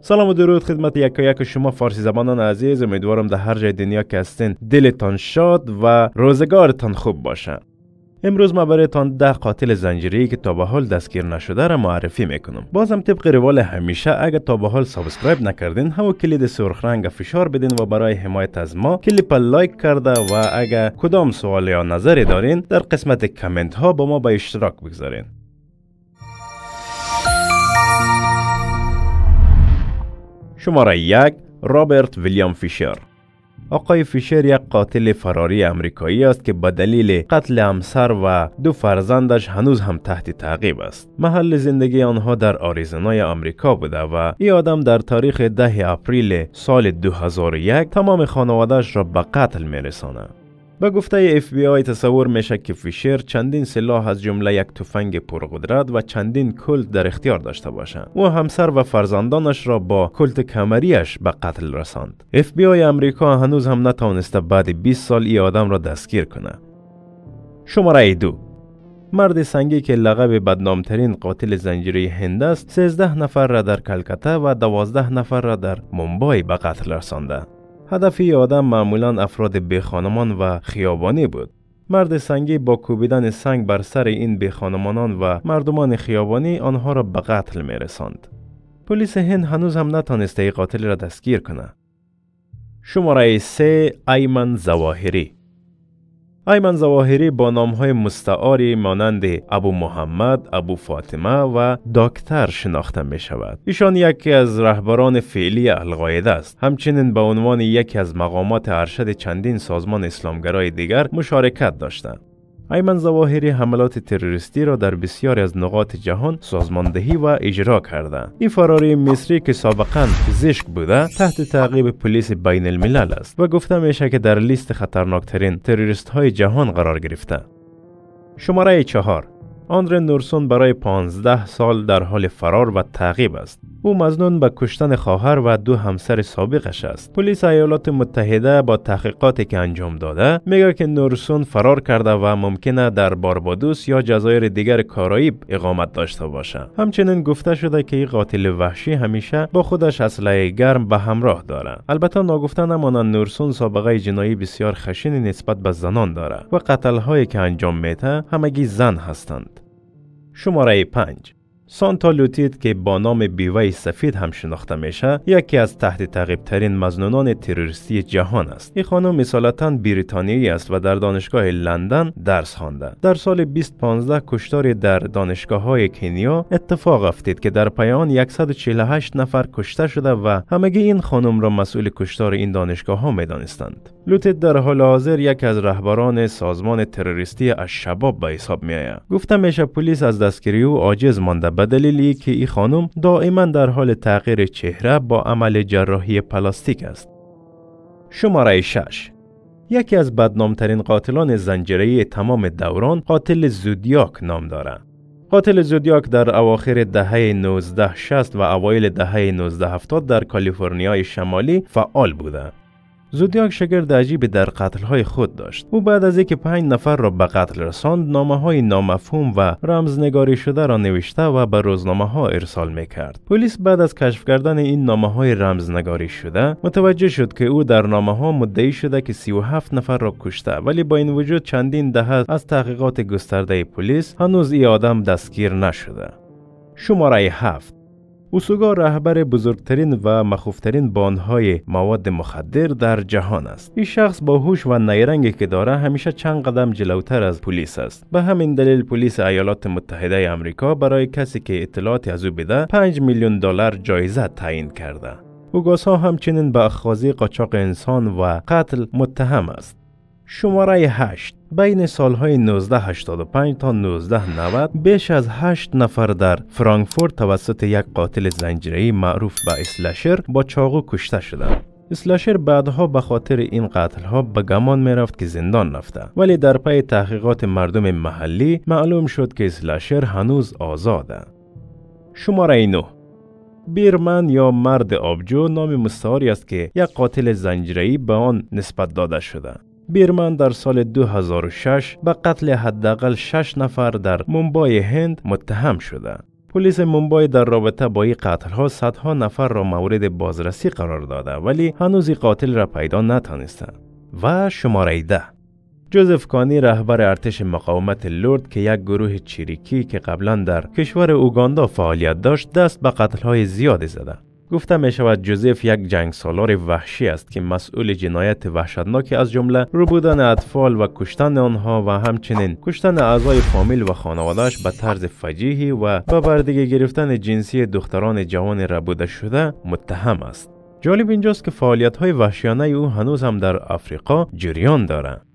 سلام و درود خدمت یک یک شما فارسی زبانان عزیز امیدوارم در هر جای دنیا که هستین دلتان شاد و روزگارتان خوب باشه امروز ما برایتان ده قاتل زنجیری که تا به حال دستگیر نشده را معرفی میکنم بازم طبق روال همیشه اگر تا به حال سابسکرایب نکردین همو کلید سرخ رنگ فشار بدین و برای حمایت از ما کلیپ لایک کرده و اگر کدام سوال یا نظری دارین در قسمت کامنت ها با ما به اشتراک بگذارین شماره یک رابرت ویلیام فیشر آقای فیشر یک قاتل فراری امریکایی است که به دلیل قتل همسر و دو فرزندش هنوز هم تحت تعقیب است. محل زندگی آنها در آریزونای آمریکا بوده و این آدم در تاریخ 10 اپریل سال 2001 تمام خانوادهش را به قتل میرسانه. به گفته اف بی آی تصور میشه که فیشر چندین سلاح از جمله یک تفنگ پرقدرت و چندین کلت در اختیار داشته باشند او همسر و فرزندانش را با کلت کمریش به قتل رساند اف بی آی امریکا هنوز هم نتوانسته بعد 20 سال ای آدم را دستگیر کنه شماره دو مرد سنگی که لقب بدنامترین قاتل زنجیری هند است 13 نفر را در کلکته و 12 نفر را در ممبای به قتل رسانده هدف ای آدم معمولا افراد بیخانمان و خیابانی بود. مرد سنگی با کوبیدن سنگ بر سر این بیخانمانان و مردمان خیابانی آنها را به قتل می پلیس هن هنوز هم نتانسته قاتل را دستگیر کنه. شماره 3 ایمن زواهری ایمن زواهری با های مستعاری مانند ابو محمد، ابو فاطمه و دکتر شناخته می شود. ایشان یکی از رهبران فعلی القاعده است. همچنین به عنوان یکی از مقامات ارشد چندین سازمان اسلامگرای دیگر مشارکت داشتند. ایمن زواهری حملات تروریستی را در بسیاری از نقاط جهان سازماندهی و اجرا کرده این فراری مصری که سابقا پزشک بوده تحت تعقیب پلیس بین الملل است و گفته میشه که در لیست خطرناکترین تروریست های جهان قرار گرفته شماره چهار آندره نورسون برای 15 سال در حال فرار و تعقیب است. او مزنون به کشتن خواهر و دو همسر سابقش است. پلیس ایالات متحده با تحقیقاتی که انجام داده میگه که نورسون فرار کرده و ممکنه در باربادوس یا جزایر دیگر کارائیب اقامت داشته باشد. همچنین گفته شده که این قاتل وحشی همیشه با خودش اسلحه گرم به همراه دارد. البته ناگفته نماند نورسون سابقه جنایی بسیار خشین نسبت به زنان دارد و قتل‌هایی که انجام میده همگی زن هستند. شماره 5 سانتا لوتیت که با نام بیوه سفید هم شناخته میشه یکی از تحت تعقیب ترین مزنونان تروریستی جهان است این خانم مثالتا بریتانیایی است و در دانشگاه لندن درس خوانده در سال 2015 کشتاری در دانشگاه های کنیا اتفاق افتید که در پیان 148 نفر کشته شده و همگی این خانم را مسئول کشتار این دانشگاه ها میدانستند لوتت در حال حاضر یک از رهبران سازمان تروریستی از شباب به حساب می آید گفته میشه پلیس از دستگیری او عاجز مانده به که این خانم دائما در حال تغییر چهره با عمل جراحی پلاستیک است شماره 6 یکی از بدنامترین قاتلان زنجیره تمام دوران قاتل زودیاک نام دارد قاتل زودیاک در اواخر دهه 1960 و اوایل دهه 1970 در کالیفرنیای شمالی فعال بوده زودیاک شگرد عجیبی در قتلهای خود داشت او بعد از اینکه پنج نفر را به قتل رساند نامه های نامفهوم و رمزنگاری شده را نوشته و به روزنامه ها ارسال می کرد پلیس بعد از کشف کردن این نامه های رمزنگاری شده متوجه شد که او در نامه ها مدعی شده که 37 نفر را کشته ولی با این وجود چندین دهه از تحقیقات گسترده پلیس هنوز ای آدم دستگیر نشده شماره هفت. اوسوگا رهبر بزرگترین و مخوفترین بانهای مواد مخدر در جهان است این شخص با هوش و نیرنگی که داره همیشه چند قدم جلوتر از پلیس است به همین دلیل پلیس ایالات متحده آمریکا برای کسی که اطلاعاتی از او بده 5 میلیون دلار جایزه تعیین کرده اوگاسا همچنین به اخاذی قاچاق انسان و قتل متهم است شماره 8 بین سالهای 1985 تا 1990 بیش از 8 نفر در فرانکفورت توسط یک قاتل زنجیره‌ای معروف به اسلشر با چاقو کشته شدند. اسلشر بعدها به خاطر این قتل ها به گمان می رفت که زندان رفته ولی در پی تحقیقات مردم محلی معلوم شد که اسلشر هنوز آزاده شماره 9 بیرمن یا مرد آبجو نام مستعاری است که یک قاتل زنجیره‌ای به آن نسبت داده شده بیرمن در سال 2006 به قتل حداقل 6 نفر در مومبای هند متهم شده. پلیس مومبای در رابطه با این قتل صدها نفر را مورد بازرسی قرار داده ولی هنوز قاتل را پیدا نتانسته. و شماره ده جوزف کانی رهبر ارتش مقاومت لورد که یک گروه چریکی که قبلا در کشور اوگاندا فعالیت داشت دست به های زیادی زده گفته می شود جوزف یک جنگ سالار وحشی است که مسئول جنایت وحشتناکی از جمله ربودن اطفال و کشتن آنها و همچنین کشتن اعضای فامیل و خانوادهش به طرز فجیحی و به بردگی گرفتن جنسی دختران جوان ربوده شده متهم است. جالب اینجاست که فعالیت های وحشیانه او هنوز هم در افریقا جریان دارد.